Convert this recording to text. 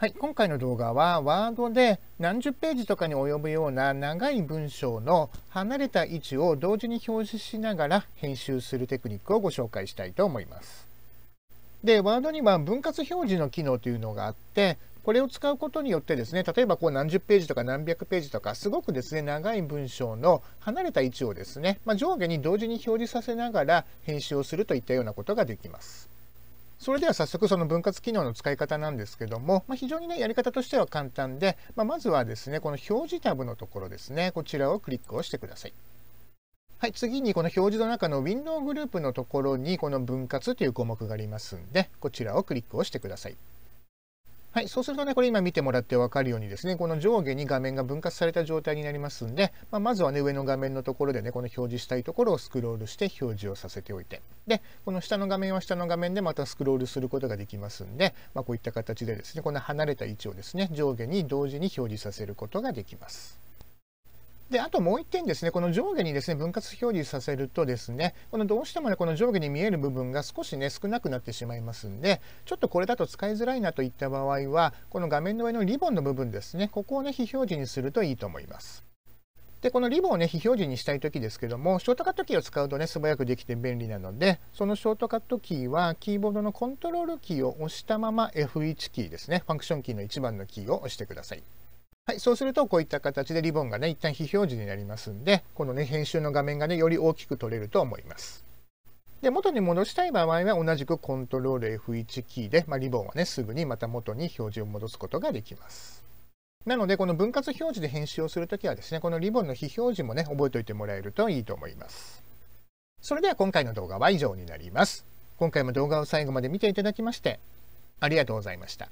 はい、今回の動画はワードで何十ページとかに及ぶような長い文章の離れた位置を同時に表示しながら編集するテクニックをご紹介したいと思います。で、ワードには分割表示の機能というのがあって、これを使うことによってですね、例えばこう何十ページとか何百ページとか、すごくですね、長い文章の離れた位置をですね、まあ、上下に同時に表示させながら編集をするといったようなことができます。それでは早速その分割機能の使い方なんですけども、まあ、非常にね、やり方としては簡単で、まあ、まずはですね、この表示タブのところですね、こちらをクリックをしてください。はい、次にこの表示の中のウィンドウグループのところにこの分割という項目がありますんで、こちらをクリックをしてください。はい、そうするとね、これ今見てもらって分かるようにですね、この上下に画面が分割された状態になりますんで、まあ、まずはね、上の画面のところでね、この表示したいところをスクロールして表示をさせておいて、で、この下の画面は下の画面でまたスクロールすることができますんで、まあ、こういった形でですね、この離れた位置をですね、上下に同時に表示させることができます。で、あともう1点ですね、この上下にですね、分割表示させるとですね、このどうしてもね、この上下に見える部分が少しね、少なくなってしまいますんで、ちょっとこれだと使いづらいなといった場合は、この画面の上のリボンの部分ですね、ここをね、非表示にするといいと思います。で、このリボンをね、非表示にしたいときですけども、ショートカットキーを使うとね、素早くできて便利なので、そのショートカットキーは、キーボードのコントロールキーを押したまま F1 キーですね、ファンクションキーの1番のキーを押してください。はい、そうするとこういった形でリボンがね、一旦非表示になりますんで、このね、編集の画面がね、より大きく取れると思います。で、元に戻したい場合は同じくコントロール F1 キーで、まあ、リボンはね、すぐにまた元に表示を戻すことができます。なので、この分割表示で編集をするときはですね、このリボンの非表示もね、覚えておいてもらえるといいと思います。それでは今回の動画は以上になります。今回も動画を最後まで見ていただきまして、ありがとうございました。